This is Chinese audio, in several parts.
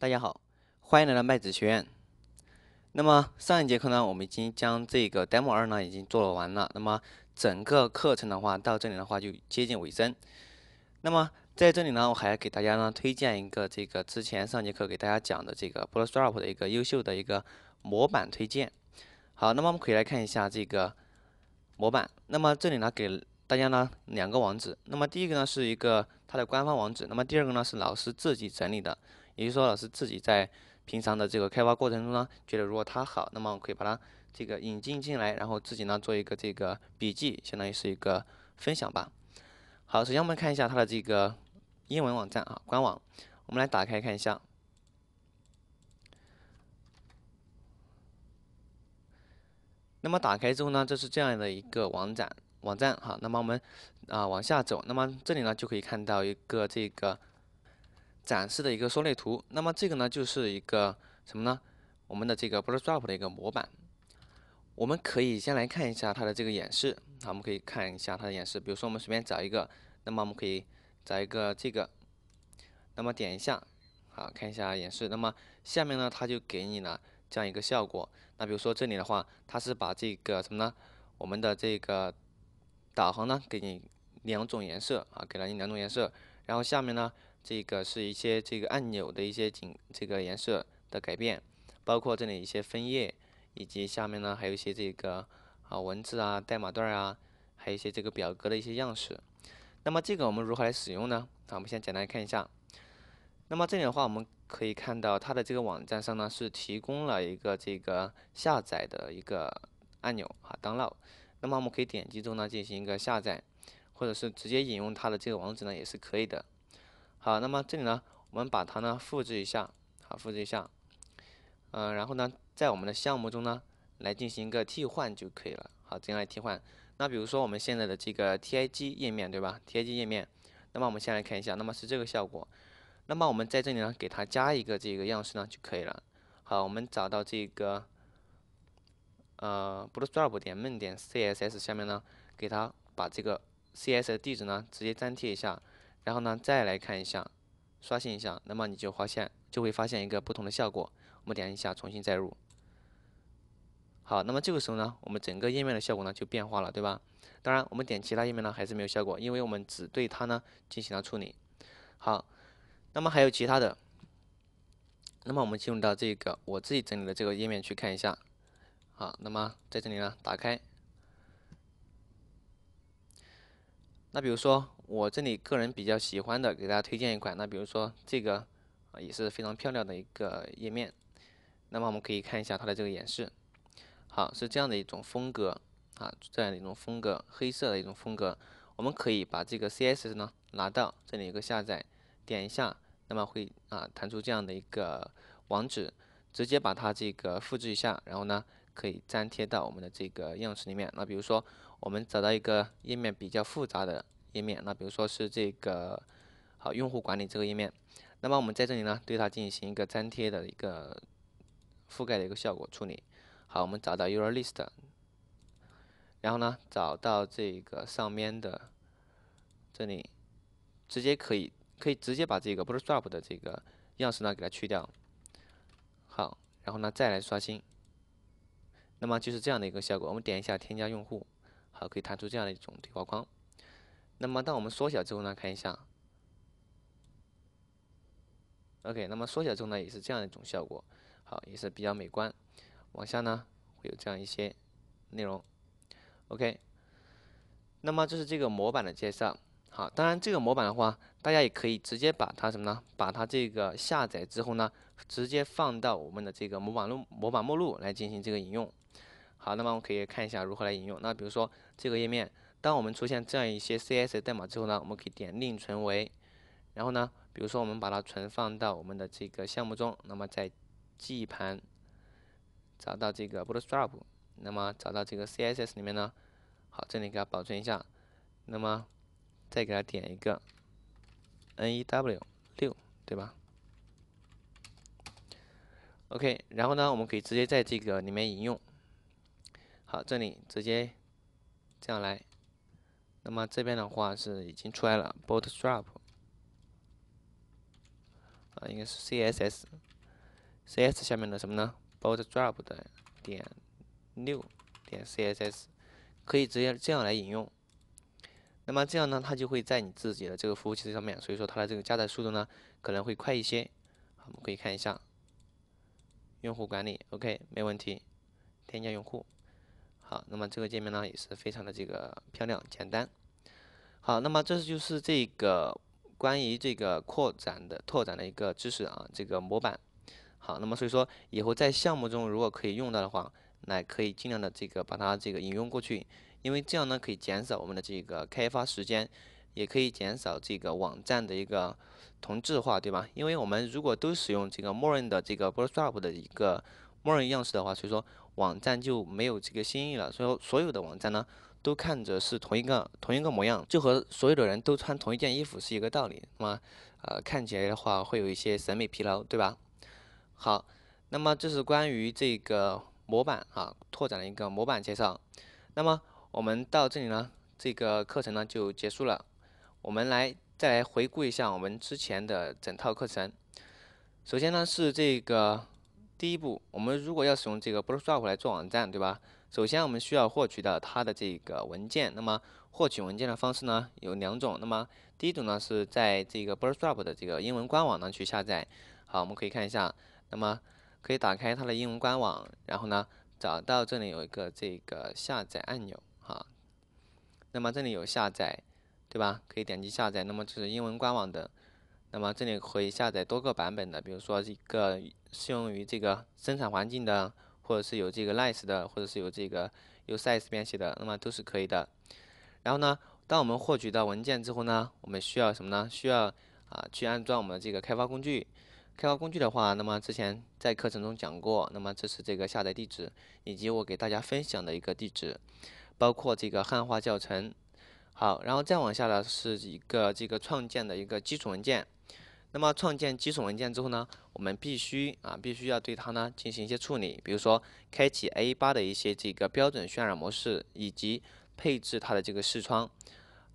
大家好，欢迎来到麦子学院。那么上一节课呢，我们已经将这个 demo 二呢已经做了完了。那么整个课程的话，到这里的话就接近尾声。那么在这里呢，我还要给大家呢推荐一个这个之前上节课给大家讲的这个 Bootstrap 的一个优秀的一个模板推荐。好，那么我们可以来看一下这个模板。那么这里呢给大家呢两个网址。那么第一个呢是一个它的官方网址，那么第二个呢是老师自己整理的。也就是说，老师自己在平常的这个开发过程中呢，觉得如果它好，那么我可以把它这个引进进来，然后自己呢做一个这个笔记，相当于是一个分享吧。好，首先我们看一下它的这个英文网站啊，官网，我们来打开看一下。那么打开之后呢，这是这样的一个网站，网站哈。那么我们啊往下走，那么这里呢就可以看到一个这个。展示的一个缩略图，那么这个呢就是一个什么呢？我们的这个 Bootstrap 的一个模板，我们可以先来看一下它的这个演示。好，我们可以看一下它的演示。比如说，我们随便找一个，那么我们可以找一个这个，那么点一下，好，看一下演示。那么下面呢，它就给你了这样一个效果。那比如说这里的话，它是把这个什么呢？我们的这个导航呢，给你两种颜色啊，给了你两种颜色。然后下面呢？这个是一些这个按钮的一些景，这个颜色的改变，包括这里一些分页，以及下面呢还有一些这个啊文字啊代码段啊，还有一些这个表格的一些样式。那么这个我们如何来使用呢？啊，我们先简单看一下。那么这里的话，我们可以看到它的这个网站上呢是提供了一个这个下载的一个按钮啊，download。那么我们可以点击中呢进行一个下载，或者是直接引用它的这个网址呢也是可以的。好，那么这里呢，我们把它呢复制一下，好，复制一下，嗯，然后呢，在我们的项目中呢，来进行一个替换就可以了。好，这样来替换。那比如说我们现在的这个 T I G 页面，对吧？T I G 页面，那么我们先来看一下，那么是这个效果。那么我们在这里呢，给它加一个这个样式呢就可以了。好，我们找到这个呃 Bootstrap 点 M 点 C S S 下面呢，给它把这个 C S S 地址呢直接粘贴一下。然后呢，再来看一下，刷新一下，那么你就发现就会发现一个不同的效果。我们点一下重新载入，好，那么这个时候呢，我们整个页面的效果呢就变化了，对吧？当然，我们点其他页面呢还是没有效果，因为我们只对它呢进行了处理。好，那么还有其他的，那么我们进入到这个我自己整理的这个页面去看一下。好，那么在这里呢，打开。那比如说，我这里个人比较喜欢的，给大家推荐一款。那比如说这个啊，也是非常漂亮的一个页面。那么我们可以看一下它的这个演示。好，是这样的一种风格啊，这样的一种风格，黑色的一种风格。我们可以把这个 CSS 呢拿到这里有个下载，点一下，那么会啊弹出这样的一个网址，直接把它这个复制一下，然后呢可以粘贴到我们的这个样式里面。那比如说。我们找到一个页面比较复杂的页面，那比如说是这个好用户管理这个页面，那么我们在这里呢，对它进行一个粘贴的一个覆盖的一个效果处理。好，我们找到 URL list，然后呢，找到这个上面的这里，直接可以可以直接把这个 Bootstrap 的这个样式呢给它去掉。好，然后呢再来刷新，那么就是这样的一个效果。我们点一下添加用户。好，可以弹出这样的一种对话框。那么当我们缩小之后呢，看一下。OK，那么缩小之后呢，也是这样一种效果。好，也是比较美观。往下呢，会有这样一些内容。OK，那么这是这个模板的介绍。好，当然这个模板的话，大家也可以直接把它什么呢？把它这个下载之后呢，直接放到我们的这个模板录模板目录来进行这个引用。好，那么我们可以看一下如何来引用。那比如说这个页面，当我们出现这样一些 CSS 代码之后呢，我们可以点另存为，然后呢，比如说我们把它存放到我们的这个项目中，那么在 G 盘找到这个 Bootstrap，那么找到这个 CSS 里面呢，好，这里给它保存一下，那么再给它点一个 NEW 六，对吧？OK，然后呢，我们可以直接在这个里面引用。好，这里直接这样来，那么这边的话是已经出来了 Bootstrap 啊，应该是 CSS，CS 下面的什么呢？Bootstrap 的点六点 CSS，可以直接这样来引用。那么这样呢，它就会在你自己的这个服务器上面，所以说它的这个加载速度呢可能会快一些。好，我们可以看一下用户管理，OK 没问题，添加用户。好，那么这个界面呢也是非常的这个漂亮简单。好，那么这就是这个关于这个扩展的拓展的一个知识啊，这个模板。好，那么所以说以后在项目中如果可以用到的话，来可以尽量的这个把它这个引用过去，因为这样呢可以减少我们的这个开发时间，也可以减少这个网站的一个同质化，对吧？因为我们如果都使用这个默认的这个 Bootstrap 的一个默认样式的话，所以说。网站就没有这个新意了，所以说所有的网站呢，都看着是同一个同一个模样，就和所有的人都穿同一件衣服是一个道理，那么，呃，看起来的话会有一些审美疲劳，对吧？好，那么这是关于这个模板啊，拓展的一个模板介绍。那么我们到这里呢，这个课程呢就结束了。我们来再来回顾一下我们之前的整套课程，首先呢是这个。第一步，我们如果要使用这个 Bootstrap 来做网站，对吧？首先我们需要获取到它的这个文件。那么获取文件的方式呢有两种。那么第一种呢是在这个 Bootstrap 的这个英文官网呢去下载。好，我们可以看一下，那么可以打开它的英文官网，然后呢找到这里有一个这个下载按钮，哈。那么这里有下载，对吧？可以点击下载。那么这是英文官网的。那么这里可以下载多个版本的，比如说一个适用于这个生产环境的，或者是有这个 Nice 的，或者是有这个 Size 编写的，那么都是可以的。然后呢，当我们获取到文件之后呢，我们需要什么呢？需要啊去安装我们的这个开发工具。开发工具的话，那么之前在课程中讲过，那么这是这个下载地址，以及我给大家分享的一个地址，包括这个汉化教程。好，然后再往下呢是一个这个创建的一个基础文件。那么创建基础文件之后呢，我们必须啊必须要对它呢进行一些处理，比如说开启 A 八的一些这个标准渲染模式，以及配置它的这个视窗。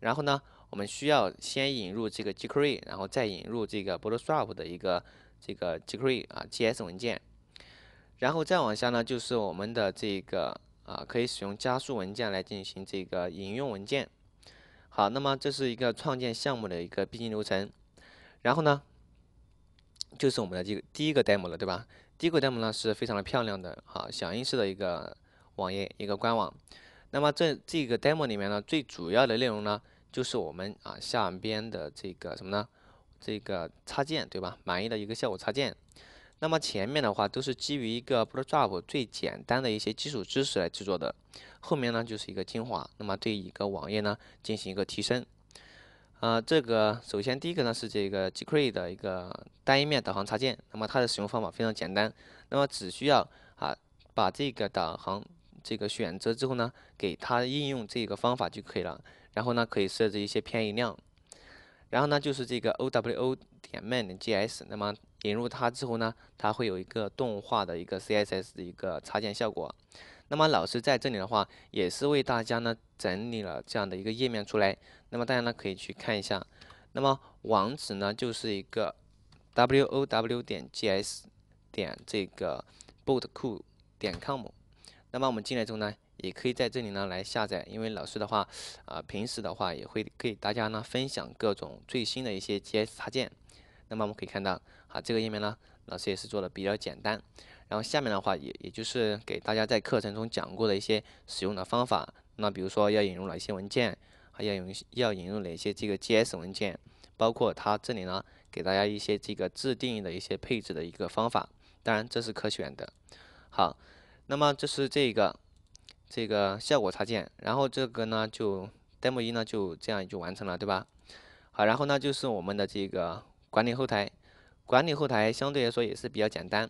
然后呢，我们需要先引入这个 jQuery，然后再引入这个 Bootstrap 的一个这个 jQuery 啊 JS 文件。然后再往下呢，就是我们的这个啊可以使用加速文件来进行这个引用文件。好，那么这是一个创建项目的一个必经流程。然后呢，就是我们的这个第一个 demo 了，对吧？第一个 demo 呢是非常的漂亮的啊，响应式的一个网页，一个官网。那么这这个 demo 里面呢，最主要的内容呢，就是我们啊下边的这个什么呢？这个插件，对吧？满意的一个效果插件。那么前面的话都是基于一个 Bootstrap 最简单的一些基础知识来制作的，后面呢就是一个精华，那么对一个网页呢进行一个提升。啊，这个首先第一个呢是这个 j c r e 的一个单页面导航插件，那么它的使用方法非常简单，那么只需要啊把这个导航这个选择之后呢，给它应用这个方法就可以了。然后呢，可以设置一些偏移量。然后呢，就是这个 OWO 点 MGS，a n 那么引入它之后呢，它会有一个动画的一个 CSS 的一个插件效果。那么老师在这里的话，也是为大家呢整理了这样的一个页面出来，那么大家呢可以去看一下，那么网址呢就是一个 w o w 点 g s 点这个 boot cool 点 com，那么我们进来之后呢，也可以在这里呢来下载，因为老师的话啊，平时的话也会给大家呢分享各种最新的一些 G S 插件，那么我们可以看到啊这个页面呢，老师也是做的比较简单。然后下面的话也也就是给大家在课程中讲过的一些使用的方法。那比如说要引入哪些文件，还要用要引入哪些这个 GS 文件，包括它这里呢给大家一些这个自定义的一些配置的一个方法。当然这是可选的。好，那么这是这个这个效果插件。然后这个呢就 demo 一呢就这样就完成了，对吧？好，然后呢就是我们的这个管理后台。管理后台相对来说也是比较简单。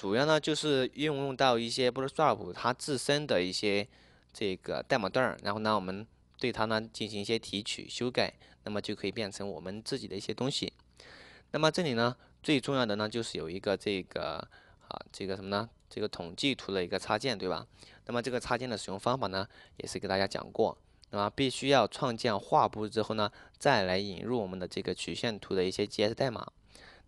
主要呢就是运用到一些 Bootstrap 它自身的一些这个代码段然后呢我们对它呢进行一些提取修改，那么就可以变成我们自己的一些东西。那么这里呢最重要的呢就是有一个这个啊这个什么呢这个统计图的一个插件对吧？那么这个插件的使用方法呢也是给大家讲过，那么必须要创建画布之后呢再来引入我们的这个曲线图的一些 g s 代码，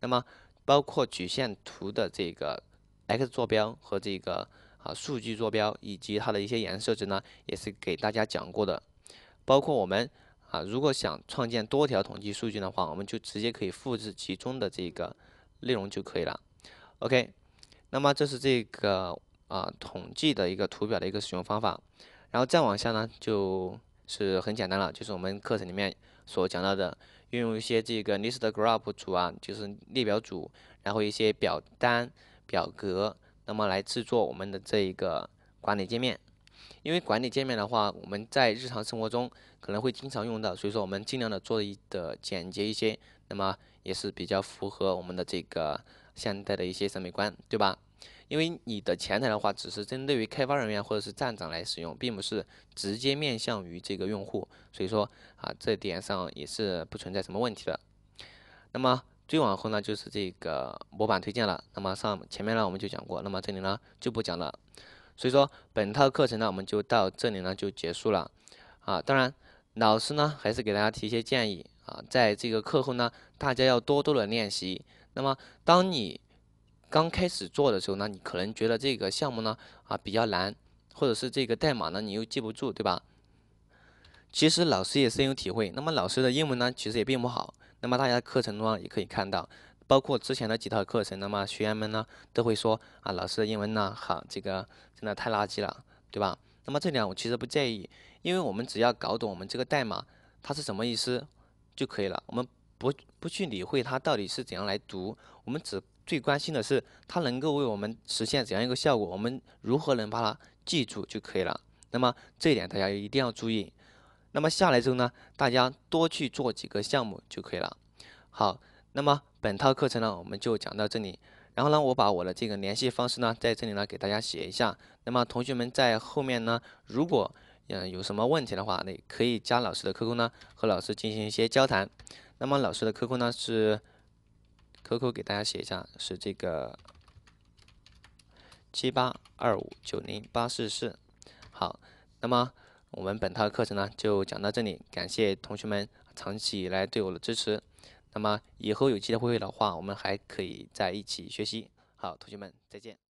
那么包括曲线图的这个。X 坐标和这个啊数据坐标以及它的一些颜色值呢，也是给大家讲过的。包括我们啊，如果想创建多条统计数据的话，我们就直接可以复制其中的这个内容就可以了。OK，那么这是这个啊统计的一个图表的一个使用方法。然后再往下呢，就是很简单了，就是我们课程里面所讲到的，运用一些这个 list group 组啊，就是列表组，然后一些表单。表格，那么来制作我们的这一个管理界面，因为管理界面的话，我们在日常生活中可能会经常用到，所以说我们尽量的做的简洁一些，那么也是比较符合我们的这个现代的一些审美观，对吧？因为你的前台的话，只是针对于开发人员或者是站长来使用，并不是直接面向于这个用户，所以说啊，这点上也是不存在什么问题的。那么。最往后呢，就是这个模板推荐了。那么上前面呢，我们就讲过，那么这里呢就不讲了。所以说，本套课程呢，我们就到这里呢就结束了。啊，当然，老师呢还是给大家提一些建议啊，在这个课后呢，大家要多多的练习。那么，当你刚开始做的时候呢，你可能觉得这个项目呢啊比较难，或者是这个代码呢你又记不住，对吧？其实老师也深有体会。那么老师的英文呢，其实也并不好。那么大家的课程中也可以看到，包括之前的几套课程，那么学员们呢都会说：“啊，老师的英文呢，好，这个真的太垃圾了，对吧？”那么这点我其实不介意，因为我们只要搞懂我们这个代码它是什么意思就可以了。我们不不去理会它到底是怎样来读，我们只最关心的是它能够为我们实现怎样一个效果，我们如何能把它记住就可以了。那么这一点大家一定要注意。那么下来之后呢，大家多去做几个项目就可以了。好，那么本套课程呢，我们就讲到这里。然后呢，我把我的这个联系方式呢，在这里呢给大家写一下。那么同学们在后面呢，如果嗯有什么问题的话，那可以加老师的 QQ 呢，和老师进行一些交谈。那么老师的 QQ 呢是 QQ 给大家写一下是这个七八二五九零八四四。好，那么。我们本套课程呢就讲到这里，感谢同学们长期以来对我的支持。那么以后有机会的话，我们还可以在一起学习。好，同学们再见。